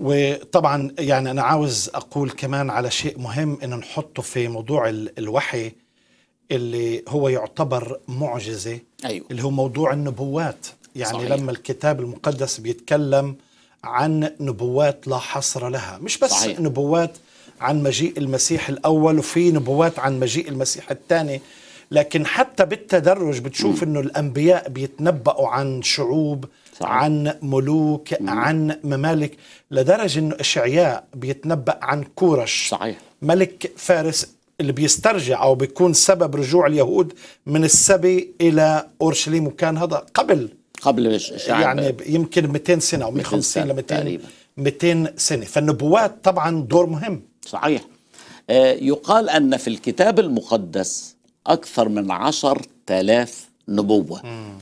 وطبعا يعني انا عاوز اقول كمان على شيء مهم ان نحطه في موضوع الوحي اللي هو يعتبر معجزه أيوة. اللي هو موضوع النبوات يعني صحيح. لما الكتاب المقدس بيتكلم عن نبوات لا حصر لها مش بس صحيح. نبوات عن مجيء المسيح الاول وفي نبوات عن مجيء المسيح الثاني لكن حتى بالتدرج بتشوف انه الانبياء بيتنبأوا عن شعوب صحيح. عن ملوك مم. عن ممالك لدرجة أنه إشعياء بيتنبأ عن كورش صحيح. ملك فارس اللي بيسترجع أو بيكون سبب رجوع اليهود من السبي إلى أورشليم وكان هذا قبل قبل إشعياء يعني يمكن 200 سنة أو 150 ل 200 تقريبا 200 سنة فالنبوات طبعا دور مهم صحيح آه يقال أن في الكتاب المقدس أكثر من عشر تلاف نبوة مم.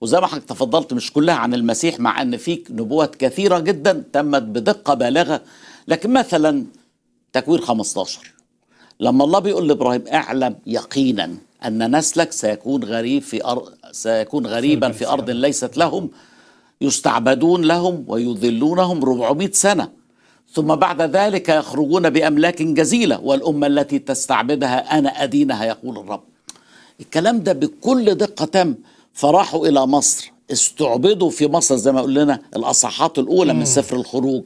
وزي ما حضرتك تفضلت مش كلها عن المسيح مع ان في نبوات كثيره جدا تمت بدقه بالغه لكن مثلا تكوين 15 لما الله بيقول لابراهيم اعلم يقينا ان نسلك سيكون غريب في أر... سيكون غريبا في ارض ليست لهم يستعبدون لهم ويذلونهم 400 سنه ثم بعد ذلك يخرجون باملاك جزيله والامه التي تستعبدها انا ادينها يقول الرب الكلام ده بكل دقه تام فراحوا إلى مصر استعبدوا في مصر زي ما قلنا الأصحات الأولى مم. من سفر الخروج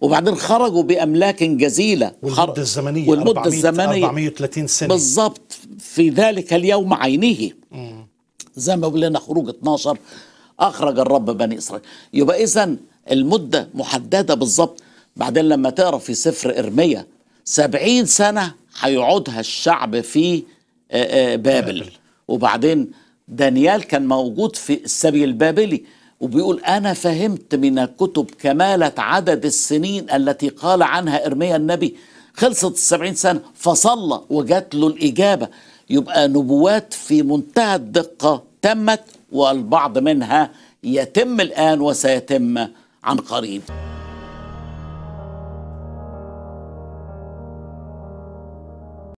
وبعدين خرجوا بأملاك جزيلة والمدة الزمنية والمدة 400 الزمنية 430 سنة بالظبط في ذلك اليوم عينه زي ما قلنا خروج 12 أخرج الرب بني إسرائيل يبقى إذا المدة محددة بالظبط بعدين لما تقرا في سفر إرميا سبعين سنة هيقعدها الشعب في بابل, بابل. وبعدين دانيال كان موجود في السبي البابلي وبيقول أنا فهمت من الكتب كمالة عدد السنين التي قال عنها إرميا النبي خلصت السبعين سنة فصلى وجات له الإجابة يبقى نبوات في منتهى الدقة تمت والبعض منها يتم الآن وسيتم عن قريب